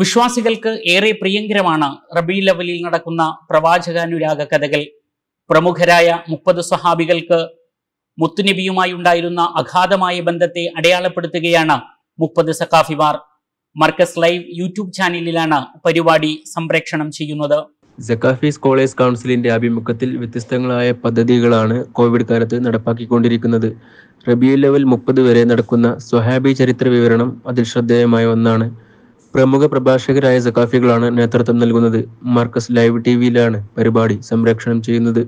വിശ്വാസികൾക്ക് ഏറെ പ്രിയങ്കരമാണ് റബി ലവലിൽ നടക്കുന്ന പ്രവാചകാനുരാഗ കഥകൾ പ്രമുഖരായ മുപ്പത് സഹാബികൾക്ക് മുത്തുനബിയുമായി ഉണ്ടായിരുന്ന അഗാധമായ ബന്ധത്തെ അടയാളപ്പെടുത്തുകയാണ് മുപ്പത് സഖാഫിമാർ മർക്കസ് ലൈവ് യൂട്യൂബ് ചാനലിലാണ് പരിപാടി സംപ്രേക്ഷണം ചെയ്യുന്നത് സക്കാഫി കോളേജ് കൗൺസിലിന്റെ ആഭിമുഖ്യത്തിൽ വ്യത്യസ്തങ്ങളായ പദ്ധതികളാണ് കോവിഡ് കാലത്ത് നടപ്പാക്കിക്കൊണ്ടിരിക്കുന്നത് റബിയു ലെവൽ മുപ്പത് വരെ നടക്കുന്ന സ്വഹാബി ചരിത്ര വിവരണം അതിൽ ശ്രദ്ധേയമായ ഒന്നാണ് പ്രമുഖ പ്രഭാഷകരായ സഖാഫികളാണ് നേതൃത്വം നൽകുന്നത് മാർക്കസ് ലൈവ് ടിവിയിലാണ് പരിപാടി സംപ്രേക്ഷണം ചെയ്യുന്നത്